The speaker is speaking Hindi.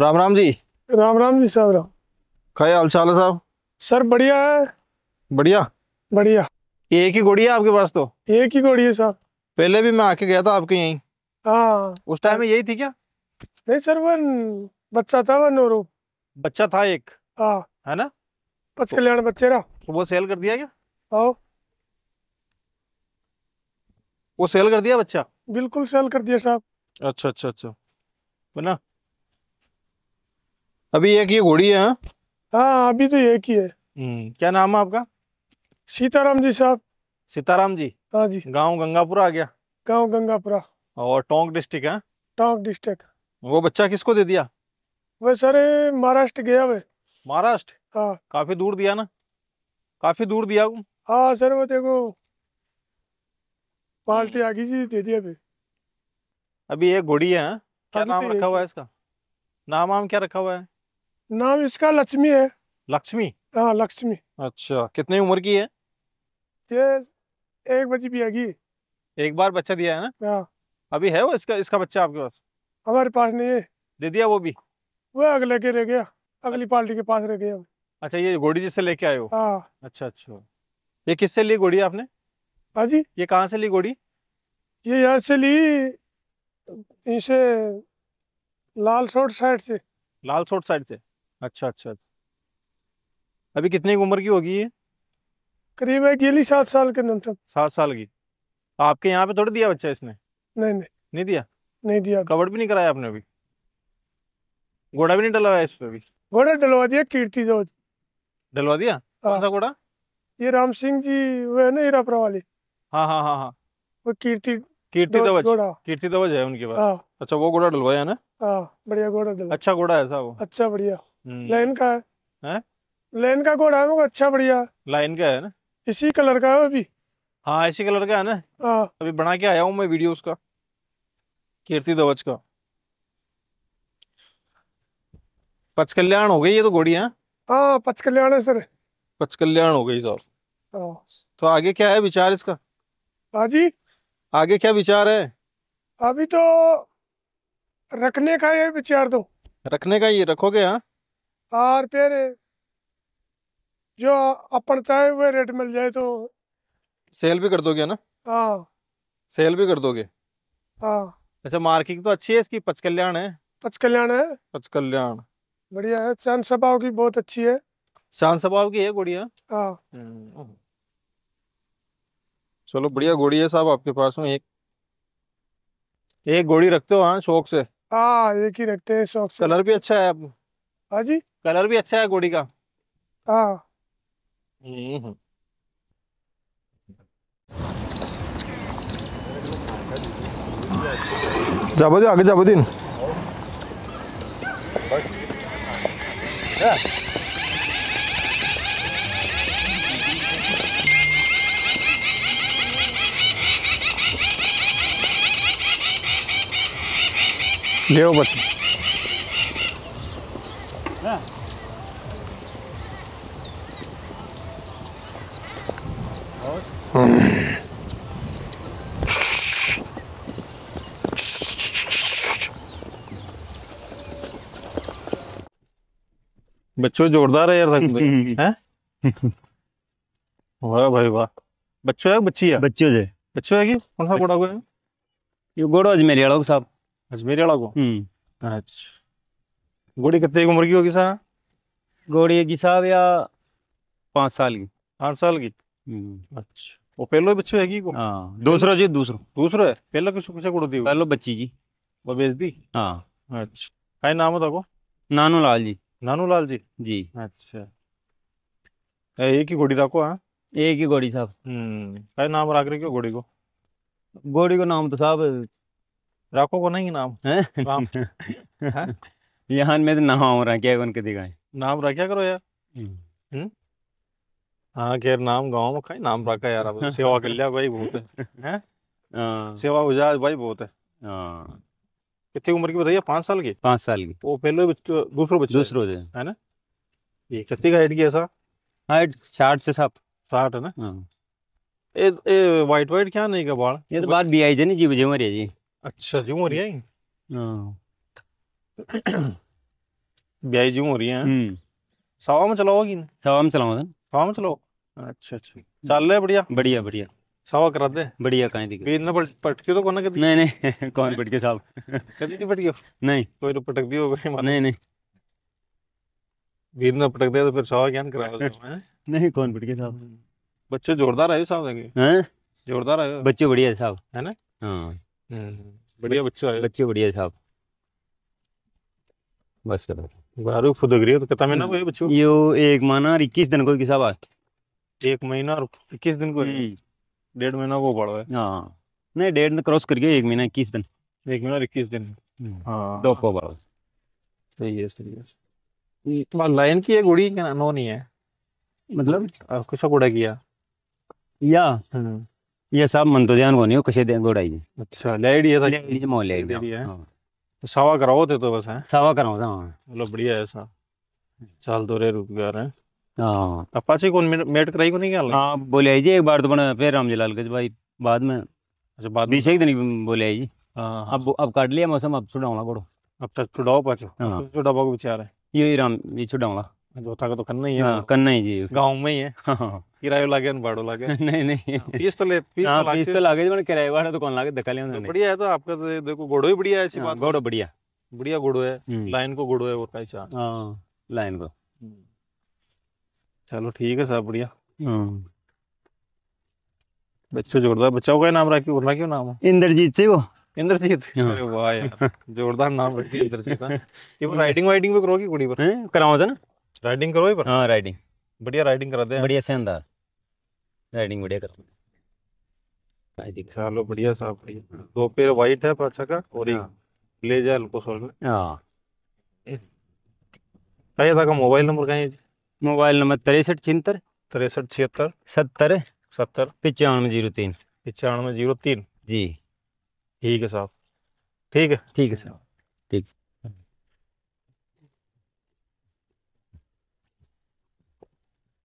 राम राम जी राम राम जी साहब राम क्या हाल चाल है साहब सर बढ़िया है बढ़िया बढ़िया एक ही घोड़ी है आपके पास तो एक ही घोड़ी है साहब पहले भी मैं आके गया था आपके यहीं हाँ उस टाइम में यही थी क्या नहीं सर वन बच्चा था वन और बच्चा था एक हाँ है ना पच कल्याण बच्चे रहा तो वो सेल कर दिया क्या हाँ वो सेल कर दिया बच्चा बिल्कुल सेल कर दिया साहब अच्छा अच्छा अच्छा बना अभी एक ही घोड़ी है हाँ, हाँ अभी तो एक ही है हम्म, क्या नाम है आपका सीताराम जी साहब सीताराम जी हाँ जी गांव गंगापुरा आ गया गांव गंगापुरा और टोंक डिस्ट्रिक्ट है टोंक डिस्ट्रिक्ट वो बच्चा किसको दे दिया वह सर महाराष्ट्र गया वे महाराष्ट्र हाँ काफी दूर दिया ना काफी दूर दिया हाँ सर वो देखो पार्टी हम्म। आगे जी दे दिया अभी अभी एक घोड़ी है हाँ? क्या तो नाम रखा हुआ है इसका नाम वाम क्या रखा हुआ है नाम इसका लक्ष्मी है लक्ष्मी हाँ लक्ष्मी अच्छा कितनी उम्र की है ये एक बच्ची पिएगी एक बार बच्चा दिया है ना हाँ अभी है वो इसका इसका बच्चा आपके पास हमारे पास नहीं है दे दिया वो भी वो अगले के रह गया अगली पार्टी के पास रह गया अच्छा ये घोड़ी जिससे लेके आये हो हाँ अच्छा अच्छा ये किससे ली घोड़ी आपने हाँ जी ये कहाँ से ली घोड़ी ये यहाँ से ली इसे लाल सोट साइड से लाल सोट साइड से अच्छा अच्छा अभी कितने की उम्र की होगी ये करीब गेली सात साल के नंतर सात साल की आपके यहाँ पे थोड़ी दिया बच्चा इसने नहीं नहीं नहीं दिया नहीं दिया कवर भी नहीं कराया आपने अभी घोड़ा भी नहीं डलवाया इस पे अभी घोड़ा डलवा दिया कीर्ति जोज डलवा दिया कौन हाँ। सा घोड़ा ये राम सिंह जी वो है ना हीरापुरा वाले हाँ हाँ हाँ हाँ वो कीर्ति कीर्ति ध्वज कीर्ति ध्वज है उनके पास हाँ। अच्छा वो घोड़ा डलवाया ना हाँ, बढ़िया घोड़ा डलवा अच्छा घोड़ा है था वो अच्छा बढ़िया हम्म। लाइन का है, लाइन का घोड़ा है वो अच्छा बढ़िया लाइन का है ना इसी कलर का है अभी हाँ इसी कलर का है ना हाँ। अभी बना के आया हूँ मैं वीडियो उसका कीर्ति ध्वज का पच कल्याण हो गई ये तो घोड़ी है हाँ पच कल्याण है सर पच कल्याण हो गई सर तो आगे क्या है विचार इसका हाँ जी आगे क्या विचार है अभी तो रखने का ये विचार दो रखने का ये रखोगे हाँ और फिर जो अपन चाहे हुए रेट मिल जाए तो सेल भी कर दोगे ना हाँ सेल भी कर दोगे हाँ अच्छा मार्किंग तो अच्छी है इसकी पच कल्याण है पच कल्याण है पच कल्याण बढ़िया है चांद स्वभाव की बहुत अच्छी है शान स्वभाव की है गुड़िया हाँ हम्म। चलो बढ़िया घोड़ी है साहब आपके पास में एक एक घोड़ी रखते हो हाँ शौक से हाँ एक ही रखते हैं शौक से कलर भी अच्छा है हाँ जी कलर भी अच्छा है घोड़ी का हाँ हम्म। जाबो आगे जाबो दिन हाँ। ले बस hmm. बच्चों जोरदार है यार तो। हैं वाह भाई वाह बच्चों है बच्ची है बच्चों है बच्चों है कि कौन सा घोड़ा हुआ है ये घोड़ा जी अजमेरी साहब अजमेर वाला को हम्म। अच्छा गोड़ी कितने उम्र की होगी साहब गोड़ी की साहब या पाँच साल की पाँच साल की हम्म। अच्छा वो पहलो बच्चो हैगी को हां दूसरा जी दूसरो दूसरो है पहला कुछ कुछ गुड़ दी पहलो बच्ची जी वो बेच दी हां अच्छा काय नाम होता को नानू लाल जी नानू लाल जी जी अच्छा एक ही घोड़ी रखो हाँ एक ही घोड़ी साहब हम्म क्या नाम रख रहे हो घोड़ी को घोड़ी को नाम तो साहब राखो को नहीं नाम है राम यहाँ में तो नहा नाम बन के दिखाए नाम रखा करो यार हम्म। हम्म? हाँ खेर नाम गाँव में खाई नाम रखा यार सेवा कर लिया भाई बहुत है हाँ। सेवा हो जाए भाई बहुत है हाँ। कितनी उम्र की बताइए पाँच साल की पाँच साल की वो पहले दूसरों बच्चे दूसरों है ना ये कितनी का हेड की ऐसा हाइट साठ से सात साठ है ना हाँ। ये वाइट वाइट क्या नहीं का बाल ये तो बात भी आई जानी जी बजे मरिया जी ਅੱਛਾ ਜਿਉਂ ਹੋ ਰਹੀ ਹੈ ਹਾਂ ब्याई जी हो रही है हम्म। सवा में चलाओगी सवा में चलाओ सवा में चलाओ अच्छा अच्छा चल रहा बढ़िया बढ़िया बढ़िया सवा करा दे बढ़िया कहीं दिक्कत बीन पटके तो कोना कदी नहीं नहीं कौन पटके साहब कदी नहीं पटके नहीं कोई तो पटक दी नहीं नहीं वीर ना पटक दे तो फिर सवा ज्ञान कराओ नहीं कौन पटके साहब बच्चे जोरदार आए साहब हैं जोरदार आए बच्चे बढ़िया साहब है ना हाँ हम्म। बढ़िया बच्चा है बच्चे बढ़िया साहब बस करो बारू फुदगरी तो कता में ना हुए बच्चों यो एक महीना और इक्कीस दिन को किसा बात एक महीना और इक्कीस दिन को डेढ़ महीना वो पड़ा है हाँ नहीं डेढ़ क्रॉस कर गया एक महीना इक्कीस दिन एक महीना इक्कीस दिन हम्म। हाँ दो को पड़ा सही है सही है तो लाइन की एक उड़ी नो नहीं है मतलब कुछ गुड़ा किया या हम्म। ये सब मंतोजान को नहीं कशे दें गोड़ाई अच्छा लेडी है लेडी मोल लेडी है तो सावा कराओ थे तो बस है सावा कराओ था हाँ। चलो बढ़िया है ऐसा चल तो रे रुक गया रे हां हाँ। अपाची कौन मेट कराई को नहीं क्या हां बोले जी एक बार तो बना फिर रामजलाल के भाई बाद में अच्छा बाद बीस एक दिन बोले जी हां हाँ। अब अब काट लिया मौसम अब छुड़ावला पड़ो अब तक छुड़ाओ पाछो छुड़ावा को विचार है ये राम ये छुड़ावला जोता का तो करना ही है हाँ, करना ही जी गांव में ही है हाँ, हाँ। किराए लागे भाड़ो लागे नहीं नहीं फीस तो ले फीस तो हाँ, तो लागे फीस तो लागे मैंने किराया भाड़ा तो कौन लागे धक्का ले तो बढ़िया है तो आपका तो देखो घोड़ो ही बढ़िया है ऐसी बात घोड़ो बढ़िया बढ़िया घोड़ो है हम्म। लाइन को घोड़ो है और कहीं चाह लाइन को हम्म। चलो ठीक है साहब बढ़िया बच्चों जोरदार बच्चों का नाम रखी और क्यों नाम है इंद्रजीत से वो इंद्रजीत वाह यार जोरदार नाम रखी इंद्रजीत राइटिंग वाइटिंग भी करोगी कुड़ी पर कराओ ना राइडिंग करो ही पर हाँ राइडिंग बढ़िया राइडिंग कराते हैं बढ़िया शानदार राइडिंग बढ़िया करते हैं चलो बढ़िया साहब बढ़िया दो पेर वाइट है पाछा का और एक हाँ। जाए हल्को सोल में हाँ कहीं था का मोबाइल नंबर कहीं मोबाइल नंबर तिरसठ छिहत्तर तिरसठ छिहत्तर सत्तर सत्तर पचानवे जीरो तीन पचानवे जीरो तीन जी ठीक है साहब ठीक है ठीक है साहब ठीक